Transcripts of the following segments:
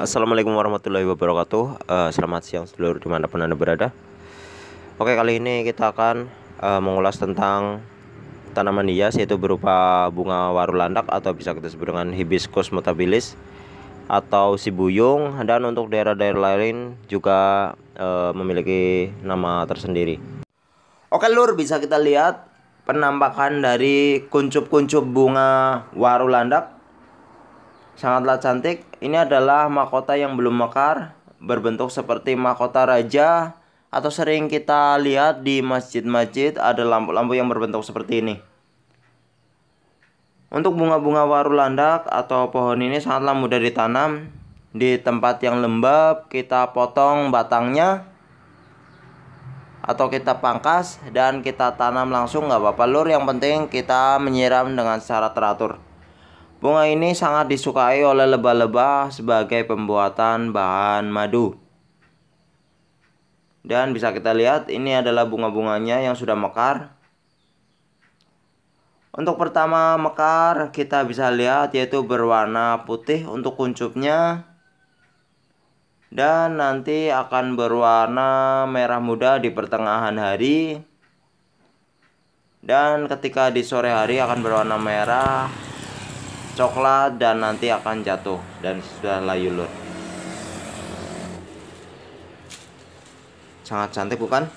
Assalamualaikum warahmatullahi wabarakatuh uh, Selamat siang seluruh dimanapun anda berada Oke kali ini kita akan uh, mengulas tentang tanaman hias yaitu berupa bunga waru landak atau bisa kita sebut dengan hibiscus mutabilis atau si buyung dan untuk daerah-daerah lain juga uh, memiliki nama tersendiri Oke lur bisa kita lihat penampakan dari kuncup-kuncup bunga waru landak sangatlah cantik. Ini adalah mahkota yang belum mekar, berbentuk seperti mahkota raja atau sering kita lihat di masjid-masjid ada lampu-lampu yang berbentuk seperti ini. Untuk bunga-bunga waru landak atau pohon ini sangatlah mudah ditanam di tempat yang lembab, kita potong batangnya atau kita pangkas dan kita tanam langsung nggak apa-apa lur yang penting kita menyiram dengan secara teratur. Bunga ini sangat disukai oleh lebah-lebah sebagai pembuatan bahan madu. Dan bisa kita lihat ini adalah bunga-bunganya yang sudah mekar. Untuk pertama mekar kita bisa lihat yaitu berwarna putih untuk kuncupnya. Dan nanti akan berwarna merah muda di pertengahan hari. Dan ketika di sore hari akan berwarna merah coklat dan nanti akan jatuh dan sudah layu lur sangat cantik bukan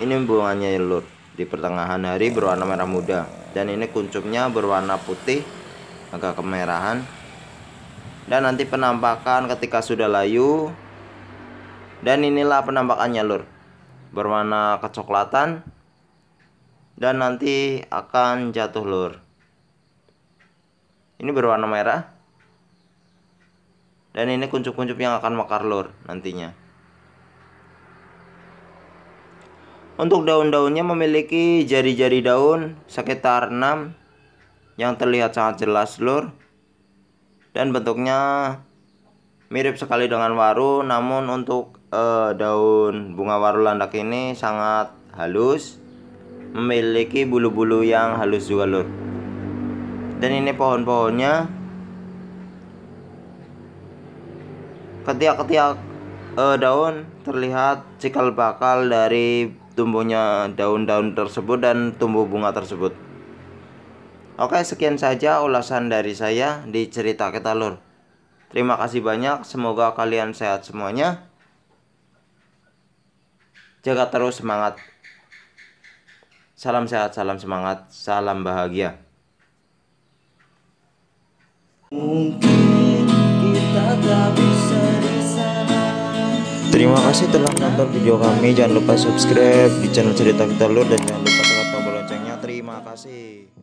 ini bunganya lur di pertengahan hari berwarna merah muda dan ini kuncupnya berwarna putih agak kemerahan dan nanti penampakan ketika sudah layu dan inilah penampakannya lur berwarna kecoklatan dan nanti akan jatuh lur ini berwarna merah dan ini kuncup-kuncup yang akan mekar lur nantinya untuk daun-daunnya memiliki jari-jari daun sekitar 6 yang terlihat sangat jelas lur dan bentuknya mirip sekali dengan waru namun untuk eh, daun bunga waru landak ini sangat halus memiliki bulu-bulu yang halus juga lor dan ini pohon-pohonnya ketiak-ketiak uh, daun terlihat cikal bakal dari tumbuhnya daun-daun tersebut dan tumbuh bunga tersebut Oke sekian saja ulasan dari saya di cerita kita lur Terima kasih banyak semoga kalian sehat semuanya Jaga terus semangat Salam sehat, salam semangat, salam bahagia. Terima kasih telah menonton video kami. Jangan lupa subscribe di channel Cerita Kita Lur dan jangan lupa tekan tombol loncengnya. Terima kasih.